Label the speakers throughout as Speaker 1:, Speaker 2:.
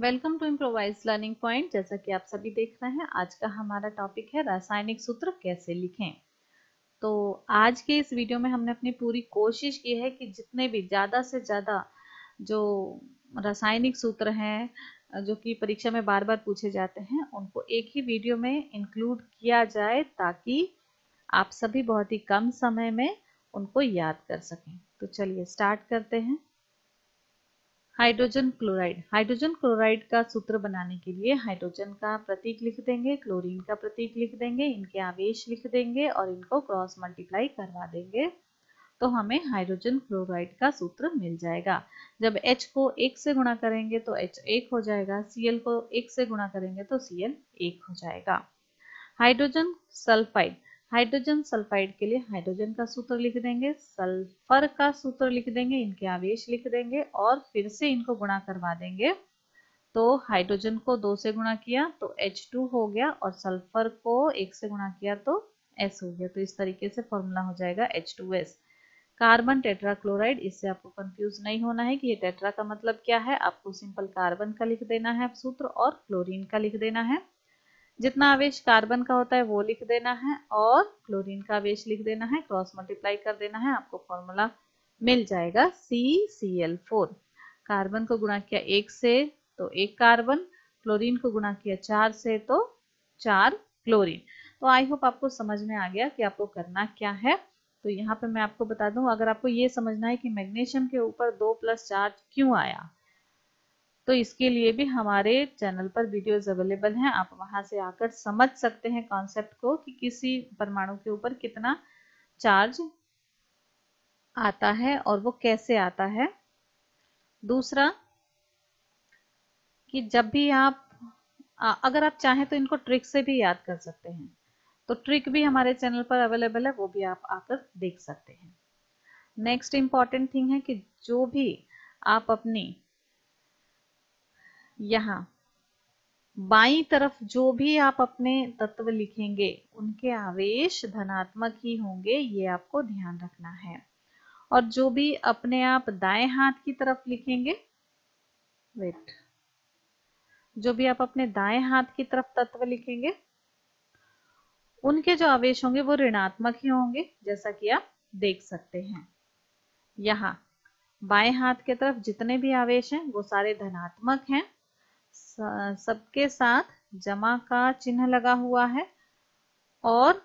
Speaker 1: welcome to improvise learning point जैसा कि आप सभी देख रहे हैं आज का हमारा टॉपिक है रासायनिक सूत्र कैसे लिखें तो आज के इस वीडियो में हमने अपनी पूरी कोशिश की है कि जितने भी ज़्यादा से ज़्यादा जो रासायनिक सूत्र हैं जो कि परीक्षा में बार बार पूछे जाते हैं उनको एक ही वीडियो में इंक्लूड किया जाए ताकि आप सभी बहुत ही कम समय में उनको याद कर सकें तो चलिए स्टार्ट करते हैं हाइड्रोजन क्लोराइड हाइड्रोजन क्लोराइड का सूत्र बनाने के लिए हाइड्रोजन का प्रतीक लिख देंगे क्लोरीन का प्रतीक लिख देंगे इनके आवेश लिख देंगे और इनको क्रॉस मल्टीप्लाई करवा देंगे तो हमें हाइड्रोजन क्लोराइड का सूत्र मिल जाएगा जब H को एक से गुणा करेंगे तो H एक हो जाएगा Cl को एक से गुणा करेंगे तो Cl एक हो जाएगा हाइड्रोजन सल्फाइड हाइड्रोजन सल्फाइड के लिए हाइड्रोजन का सूत्र लिख देंगे सल्फर का सूत्र लिख देंगे इनके आवेश लिख देंगे और फिर से इनको गुणा करवा देंगे तो हाइड्रोजन को दो से गुणा किया तो H2 हो गया और सल्फर को एक से गुणा किया तो S हो गया तो इस तरीके से फॉर्मूला हो जाएगा H2S कार्बन टेट्राक्लोराइड इससे आपको कंफ्यूज नहीं होना है कि ये टेट्रा का मतलब क्या है आपको सिंपल कार्बन का लिख देना है सूत्र और क्लोरीन का लिख देना है जितना आवेश कार्बन का होता है वो लिख देना है और क्लोरीन का आवेश लिख देना है क्रॉस मल्टीप्लाई कर देना है आपको फॉर्मूला मिल जाएगा C C L four carbon को गुणा किया एक से तो एक कार्बन क्लोरीन को गुणा किया चार से तो चार क्लोरीन तो आई होप आपको समझ में आ गया कि आपको करना क्या है तो यहाँ पे मैं आपको बता दूं अगर आपको ये समझना है कि मैग्नीशियम के ऊपर दो प्लस चार्ज क्यों आया तो इसके लिए भी हमारे चैनल पर वीडियोस अवेलेबल हैं आप वहां से आकर समझ सकते हैं कॉन्सेप्ट को कि किसी परमाणु के ऊपर कितना चार्ज आता है और वो कैसे आता है दूसरा कि जब भी आप अगर आप चाहें तो इनको ट्रिक से भी याद कर सकते हैं तो ट्रिक भी हमारे चैनल पर अवेलेबल है वो भी आप आकर देख सकते हैं नेक्स्ट इम्पॉर्टेंट थिंग है कि जो भी आप अपनी यहां बाई तरफ जो भी आप अपने तत्व लिखेंगे उनके आवेश धनात्मक ही होंगे ये आपको ध्यान रखना है और जो भी अपने आप दाएं हाथ की तरफ लिखेंगे वेट जो भी आप अपने दाएं हाथ की तरफ तत्व लिखेंगे उनके जो आवेश होंगे वो ऋणात्मक ही होंगे जैसा कि आप देख सकते हैं यहाँ बाएं हाथ की तरफ जितने भी आवेश हैं वो सारे धनात्मक हैं सबके साथ जमा का चिन्ह लगा हुआ है और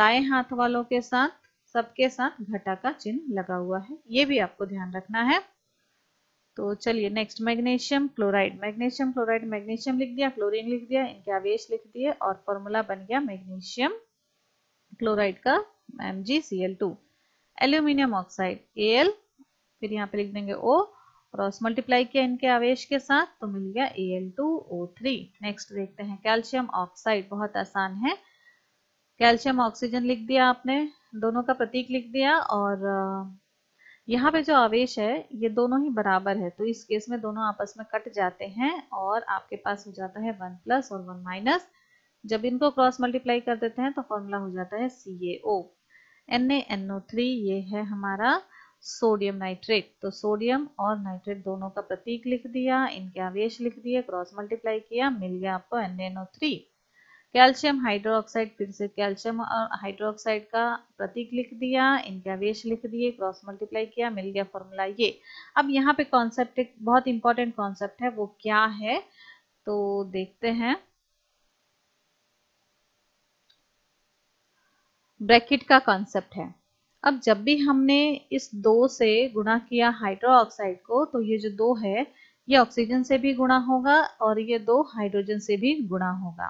Speaker 1: दाएं हाथ वालों के साथ सबके साथ घटा का चिन्ह लगा हुआ है ये भी आपको ध्यान रखना है तो चलिए next magnesium chloride magnesium chloride magnesium लिख दिया क्लोरीन लिख दिया इनके आवेश लिख दिए और फॉर्मूला बन गया मैग्नीशियम क्लोराइड का M G C L two aluminium oxide A L फिर यहाँ पे लिख देंगे ओ क्रॉस मल्टीप्लाई किया इनके आवेश के साथ तो मिल गया Al2O3 नेक्स्ट देखते हैं कैल्शियम ऑक्साइड बहुत आसान है कैल्शियम ऑक्सीजन लिख दिया आपने दोनों का प्रतीक लिख दिया और यहाँ पे जो आवेश है ये दोनों ही बराबर है तो इस केस में दोनों आपस में कट जाते हैं और आपके पास हो जाता है वन प्लस और वन माइनस जब इनको क्रॉस मल्टीप्लाई कर देते हैं तो फॉर्मूला हो जाता है C A O N A N O three ये है हमारा सोडियम नाइट्रेट तो सोडियम और नाइट्रेट दोनों का प्रतीक लिख दिया इनके आवेश लिख दिया क्रॉस मल्टीप्लाई किया मिल गया आपको एन थ्री कैल्शियम हाइड्रोक्साइड फिर से कैल्शियम और हाइड्रोक्साइड का प्रतीक लिख दिया इनके आवेश लिख दिए क्रॉस मल्टीप्लाई किया मिल गया फॉर्मूला ये अब यहाँ पे कॉन्सेप्ट एक बहुत इंपॉर्टेंट कॉन्सेप्ट है वो क्या है तो देखते हैं ब्रैकेट का कॉन्सेप्ट है अब जब भी हमने इस दो से गुणा किया हाइड्रो ऑक्साइड को तो ये जो दो है ये ऑक्सीजन से भी गुणा होगा और ये दो हाइड्रोजन से भी गुणा होगा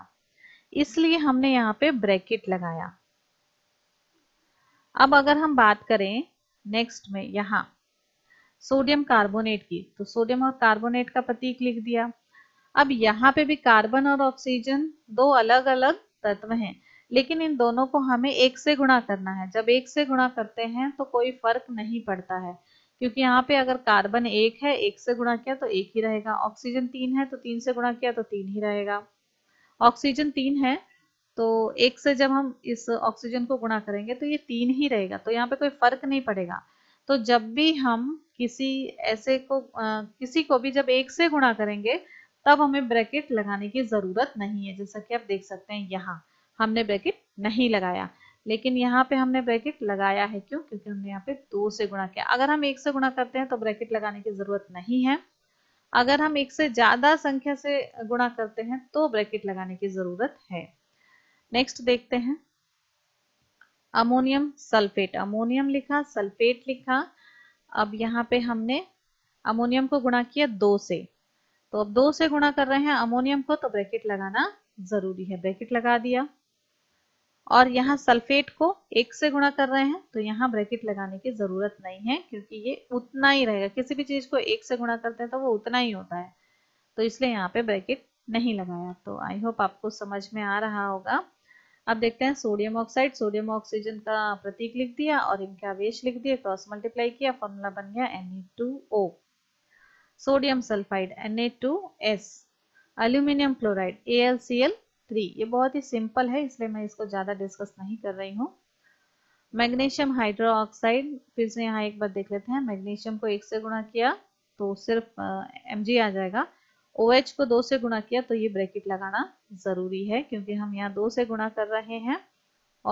Speaker 1: इसलिए हमने यहाँ पे ब्रैकेट लगाया अब अगर हम बात करें नेक्स्ट में यहाँ सोडियम कार्बोनेट की तो सोडियम और कार्बोनेट का प्रतीक लिख दिया अब यहाँ पे भी कार्बन और ऑक्सीजन दो अलग अलग तत्व हैं लेकिन इन दोनों को हमें एक से गुणा करना है जब एक से गुणा करते हैं तो कोई फर्क नहीं पड़ता है क्योंकि यहाँ पे अगर कार्बन एक है एक से गुणा किया तो एक ही रहेगा ऑक्सीजन तीन है तो तीन से गुणा किया तो तीन ही रहेगा ऑक्सीजन तीन है तो एक से जब हम इस ऑक्सीजन को गुणा करेंगे तो ये तीन ही रहेगा तो यहाँ पे कोई फर्क नहीं पड़ेगा तो जब भी हम किसी ऐसे को आ, किसी को भी जब एक से गुणा करेंगे तब हमें ब्रैकेट लगाने की जरूरत नहीं है जैसा कि आप देख सकते हैं यहाँ हमने ब्रैकेट नहीं लगाया लेकिन यहाँ पे हमने ब्रैकेट लगाया है क्यों क्योंकि हमने यहाँ पे दो से गुणा किया अगर हम एक से गुणा करते हैं तो ब्रैकेट लगाने की जरूरत नहीं है अगर हम एक से ज्यादा संख्या से गुणा करते हैं तो ब्रैकेट लगाने की जरूरत है नेक्स्ट देखते हैं अमोनियम सल्फेट अमोनियम लिखा सल्फेट लिखा अब यहाँ पे हमने अमोनियम को गुणा किया दो से तो अब दो से गुणा कर रहे हैं अमोनियम को तो ब्रैकेट लगाना जरूरी है ब्रैकेट लगा दिया और यहाँ सल्फेट को एक से गुणा कर रहे हैं तो यहाँ ब्रैकेट लगाने की जरूरत नहीं है क्योंकि ये उतना ही रहेगा किसी भी चीज को एक से गुणा करते हैं तो वो उतना ही होता है तो इसलिए यहाँ पे ब्रैकेट नहीं लगाया तो आई होप आपको समझ में आ रहा होगा अब देखते हैं सोडियम ऑक्साइड सोडियम ऑक्सीजन का प्रतीक लिख दिया और इनके आवेश लिख दिया क्रॉस मल्टीप्लाई किया फॉर्मूला बन गया N sodium sulphide N aluminium chloride A three ये बहुत ही सिंपल है इसलिए मैं इसको ज़्यादा डिस्कस नहीं कर रही हूँ मैग्नीशियम हाइड्रो ऑक्साइड फिर से यहाँ एक बार देख लेते हैं मैग्नीशियम को एक से गुणा किया तो सिर्फ एम uh, आ जाएगा ओ OH को दो से गुणा किया तो ये ब्रैकेट लगाना ज़रूरी है क्योंकि हम यहाँ दो से गुणा कर रहे हैं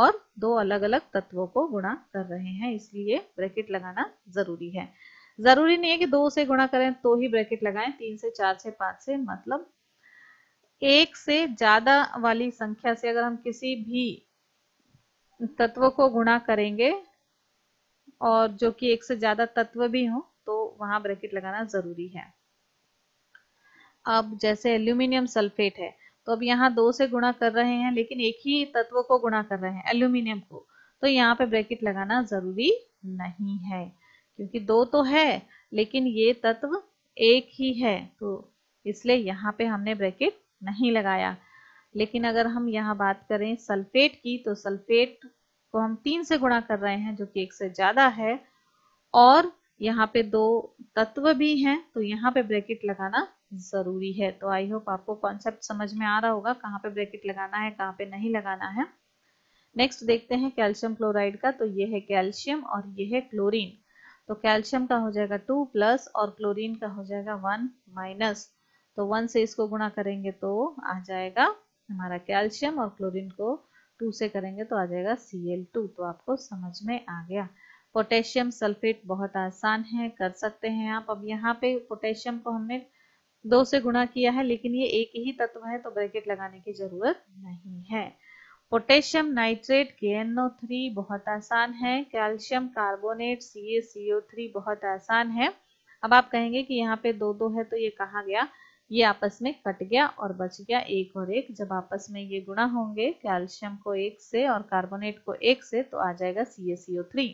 Speaker 1: और दो अलग अलग तत्वों को गुणा कर रहे हैं इसलिए ब्रैकेट लगाना ज़रूरी है ज़रूरी नहीं है कि दो से गुणा करें तो ही ब्रैकेट लगाएं तीन से चार से पांच से मतलब एक से ज्यादा वाली संख्या से अगर हम किसी भी तत्व को गुणा करेंगे और जो कि एक से ज्यादा तत्व भी हो तो वहां ब्रैकेट लगाना जरूरी है अब जैसे एल्यूमिनियम सल्फेट है तो अब यहाँ दो से गुणा कर रहे हैं लेकिन एक ही तत्व को गुणा कर रहे हैं एल्यूमिनियम को तो यहाँ पे ब्रैकेट लगाना जरूरी नहीं है क्योंकि दो तो है लेकिन ये तत्व एक ही है तो इसलिए यहाँ पे हमने ब्रैकेट नहीं लगाया लेकिन अगर हम यहाँ बात करें सल्फेट की तो सल्फेट को हम तीन से गुणा कर रहे हैं जो कि एक से ज्यादा है और यहाँ पे दो तत्व भी हैं तो यहाँ पे ब्रैकेट लगाना जरूरी है तो आई होप आपको कॉन्सेप्ट समझ में आ रहा होगा कहाँ पे ब्रैकेट लगाना है कहाँ पे नहीं लगाना है नेक्स्ट देखते हैं कैल्शियम क्लोराइड का तो ये है कैल्शियम और ये है क्लोरीन तो कैल्शियम का हो जाएगा टू प्लस और क्लोरीन का हो जाएगा वन माइनस तो वन से इसको गुणा करेंगे तो आ जाएगा हमारा कैल्शियम और क्लोरीन को टू से करेंगे तो आ जाएगा सी एल टू तो आपको समझ में आ गया पोटेशियम सल्फेट बहुत आसान है कर सकते हैं आप अब यहाँ पे पोटेशियम को हमने दो से गुणा किया है लेकिन ये एक ही तत्व है तो ब्रैकेट लगाने की जरूरत नहीं है पोटेशियम नाइट्रेट के बहुत आसान है कैल्शियम कार्बोनेट सी बहुत आसान है अब आप कहेंगे कि यहाँ पे दो दो है तो ये कहा गया ये आपस में कट गया और बच गया एक और एक जब आपस में ये गुणा होंगे कैल्शियम को एक से और कार्बोनेट को एक से तो आ जाएगा सी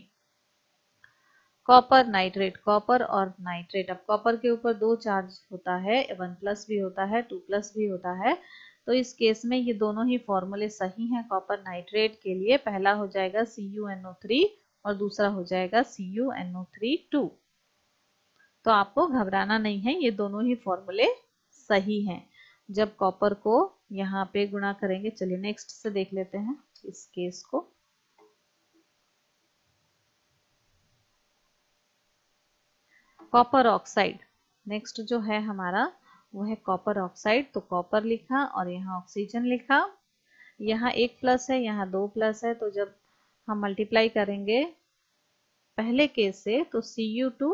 Speaker 1: कॉपर नाइट्रेट कॉपर और नाइट्रेट अब कॉपर के ऊपर दो चार्ज होता है वन प्लस भी होता है टू प्लस भी होता है तो इस केस में ये दोनों ही फॉर्मूले सही हैं कॉपर नाइट्रेट के लिए पहला हो जाएगा सी यू ओ थ्री और दूसरा हो जाएगा C U N O three two तो आपको घबराना नहीं है ये दोनों ही फॉर्मूले सही है जब कॉपर को यहाँ पे गुणा करेंगे चलिए नेक्स्ट से देख लेते हैं इस केस को कॉपर ऑक्साइड नेक्स्ट जो है हमारा वो है कॉपर ऑक्साइड तो कॉपर लिखा और यहाँ ऑक्सीजन लिखा यहाँ एक प्लस है यहाँ दो प्लस है तो जब हम मल्टीप्लाई करेंगे पहले केस से तो सी यू टू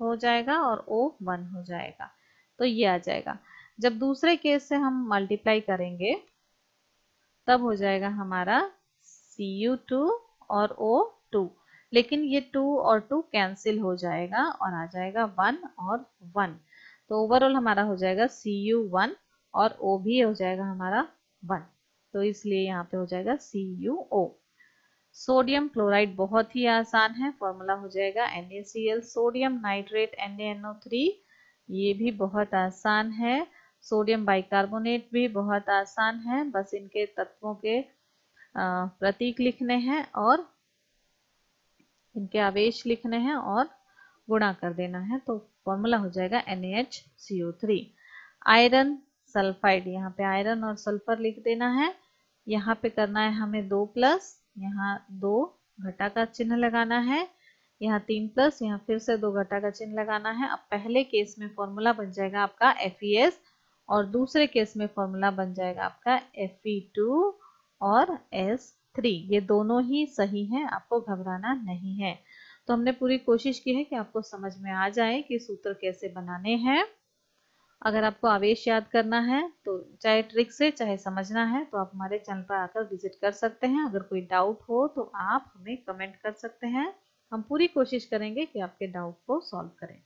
Speaker 1: हो जाएगा और ओ वन हो जाएगा तो ये आ जाएगा जब दूसरे केस से हम मल्टीप्लाई करेंगे तब हो जाएगा हमारा सी यू टू और ओ टू लेकिन ये टू और टू कैंसिल हो जाएगा और आ जाएगा वन और वन तो ओवरऑल हमारा हो जाएगा सी यू वन और ओ भी हो जाएगा हमारा वन तो इसलिए यहाँ पे हो जाएगा C U O sodium chloride बहुत ही आसान है फॉर्मूला हो जाएगा एन सोडियम नाइट्रेट एन ये भी बहुत आसान है सोडियम बाइकार्बोनेट भी बहुत आसान है बस इनके तत्वों के प्रतीक लिखने हैं और इनके आवेश लिखने हैं और गुणा कर देना है तो फॉर्मूला हो जाएगा NaHCO3 आयरन सल्फाइड यहाँ पे आयरन और सल्फर लिख देना है यहाँ पे करना है हमें दो प्लस यहाँ दो घटा का चिन्ह लगाना है यहाँ तीन प्लस यहाँ फिर से दो घटा का चिन्ह लगाना है अब पहले केस में फॉर्मूला बन जाएगा आपका एफ ई एस और दूसरे केस में फॉर्मूला बन जाएगा आपका टू और एस थ्री ये दोनों ही सही हैं आपको घबराना नहीं है तो हमने पूरी कोशिश की है कि आपको समझ में आ जाए कि सूत्र कैसे बनाने हैं अगर आपको आवेश याद करना है तो चाहे ट्रिक से चाहे समझना है तो आप हमारे चैनल पर आकर विजिट कर सकते हैं अगर कोई डाउट हो तो आप हमें कमेंट कर सकते हैं हम पूरी कोशिश करेंगे कि आपके डाउट को सॉल्व करें